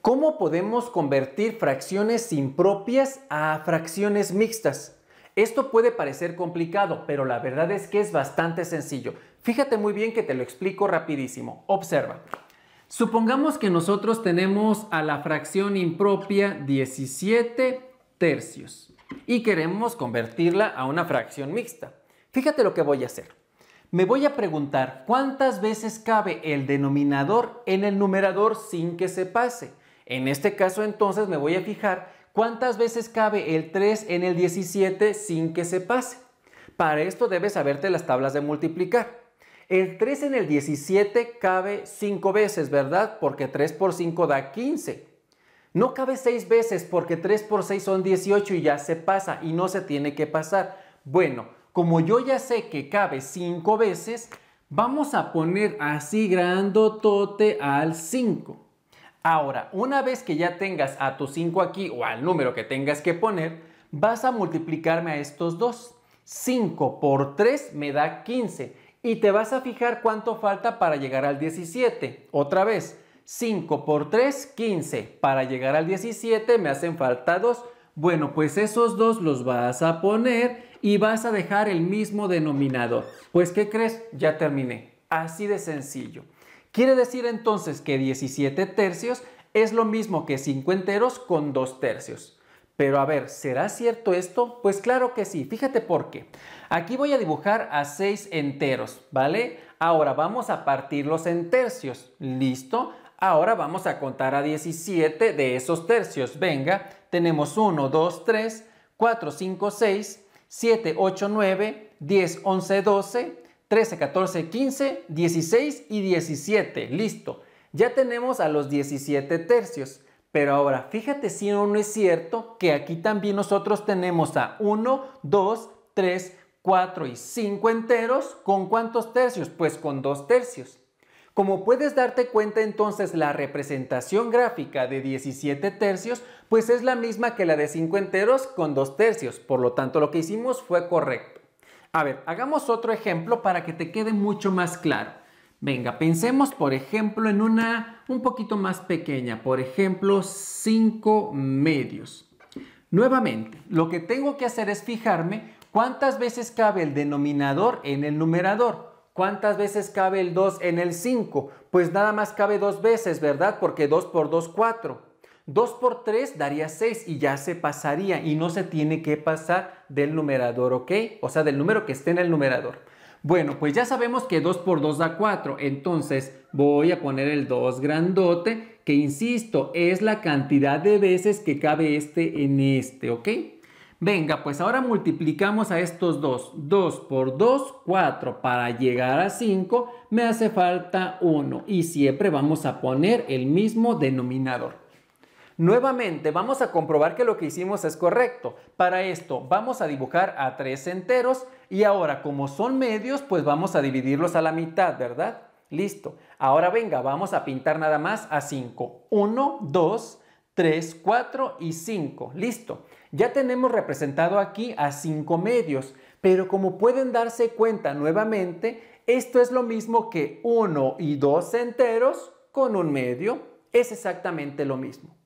¿Cómo podemos convertir fracciones impropias a fracciones mixtas? Esto puede parecer complicado, pero la verdad es que es bastante sencillo. Fíjate muy bien que te lo explico rapidísimo. Observa. Supongamos que nosotros tenemos a la fracción impropia 17 tercios y queremos convertirla a una fracción mixta. Fíjate lo que voy a hacer. Me voy a preguntar cuántas veces cabe el denominador en el numerador sin que se pase. En este caso entonces me voy a fijar cuántas veces cabe el 3 en el 17 sin que se pase. Para esto debes saberte las tablas de multiplicar. El 3 en el 17 cabe 5 veces, ¿verdad? Porque 3 por 5 da 15. No cabe 6 veces porque 3 por 6 son 18 y ya se pasa y no se tiene que pasar. Bueno, como yo ya sé que cabe 5 veces, vamos a poner así grandotote al 5. Ahora, una vez que ya tengas a tu 5 aquí o al número que tengas que poner, vas a multiplicarme a estos dos. 5 por 3 me da 15 y te vas a fijar cuánto falta para llegar al 17. Otra vez, 5 por 3, 15. Para llegar al 17 me hacen falta 2. Bueno, pues esos dos los vas a poner y vas a dejar el mismo denominador. Pues, ¿qué crees? Ya terminé. Así de sencillo. Quiere decir entonces que 17 tercios es lo mismo que 5 enteros con 2 tercios. Pero a ver, ¿será cierto esto? Pues claro que sí, fíjate por qué. Aquí voy a dibujar a 6 enteros, ¿vale? Ahora vamos a partirlos en tercios, ¿listo? Ahora vamos a contar a 17 de esos tercios. Venga, tenemos 1, 2, 3, 4, 5, 6, 7, 8, 9, 10, 11, 12, 13, 14, 15, 16 y 17. Listo. Ya tenemos a los 17 tercios. Pero ahora, fíjate si no, es cierto que aquí también nosotros tenemos a 1, 2, 3, 4 y 5 enteros. ¿Con cuántos tercios? Pues con 2 tercios. Como puedes darte cuenta entonces la representación gráfica de 17 tercios pues es la misma que la de 5 enteros con 2 tercios, por lo tanto lo que hicimos fue correcto. A ver, hagamos otro ejemplo para que te quede mucho más claro. Venga, pensemos por ejemplo en una un poquito más pequeña, por ejemplo 5 medios. Nuevamente, lo que tengo que hacer es fijarme cuántas veces cabe el denominador en el numerador. ¿Cuántas veces cabe el 2 en el 5? Pues nada más cabe dos veces, ¿verdad? Porque 2 por 2, 4. 2 por 3 daría 6 y ya se pasaría y no se tiene que pasar del numerador, ¿ok? O sea, del número que esté en el numerador. Bueno, pues ya sabemos que 2 por 2 da 4, entonces voy a poner el 2 grandote, que insisto, es la cantidad de veces que cabe este en este, ¿ok? Venga, pues ahora multiplicamos a estos dos. 2 por 2, 4. Para llegar a 5 me hace falta 1 y siempre vamos a poner el mismo denominador. Nuevamente vamos a comprobar que lo que hicimos es correcto. Para esto vamos a dibujar a tres enteros y ahora como son medios pues vamos a dividirlos a la mitad, ¿verdad? Listo. Ahora venga, vamos a pintar nada más a 5. 1, 2, 3, 4 y 5. Listo. Ya tenemos representado aquí a 5 medios, pero como pueden darse cuenta nuevamente, esto es lo mismo que 1 y 2 enteros con un medio. Es exactamente lo mismo.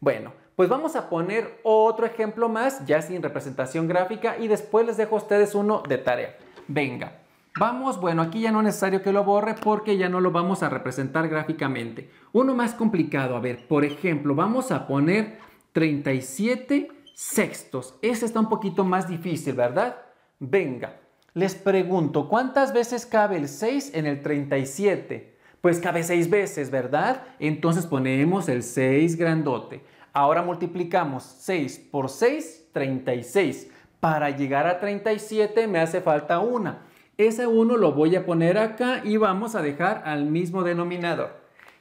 Bueno, pues vamos a poner otro ejemplo más, ya sin representación gráfica, y después les dejo a ustedes uno de tarea. Venga, vamos, bueno, aquí ya no es necesario que lo borre porque ya no lo vamos a representar gráficamente. Uno más complicado, a ver, por ejemplo, vamos a poner 37 sextos. Ese está un poquito más difícil, ¿verdad? Venga, les pregunto, ¿cuántas veces cabe el 6 en el 37? Pues cabe seis veces, ¿verdad? Entonces ponemos el 6 grandote. Ahora multiplicamos 6 por 6, 36. Para llegar a 37 me hace falta una. Ese 1 lo voy a poner acá y vamos a dejar al mismo denominador.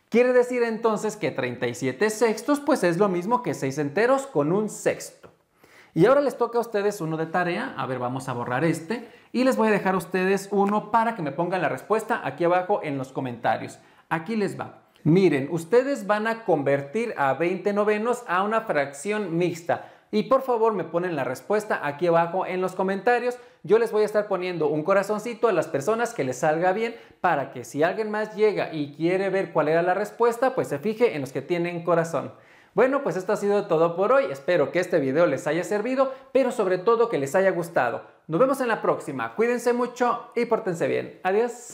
Quiere decir entonces que 37 sextos pues es lo mismo que 6 enteros con un sexto. Y ahora les toca a ustedes uno de tarea. A ver, vamos a borrar este. Y les voy a dejar a ustedes uno para que me pongan la respuesta aquí abajo en los comentarios. Aquí les va. Miren, ustedes van a convertir a 20 novenos a una fracción mixta. Y por favor me ponen la respuesta aquí abajo en los comentarios. Yo les voy a estar poniendo un corazoncito a las personas que les salga bien para que si alguien más llega y quiere ver cuál era la respuesta, pues se fije en los que tienen corazón. Bueno, pues esto ha sido todo por hoy. Espero que este video les haya servido, pero sobre todo que les haya gustado. Nos vemos en la próxima. Cuídense mucho y pórtense bien. Adiós.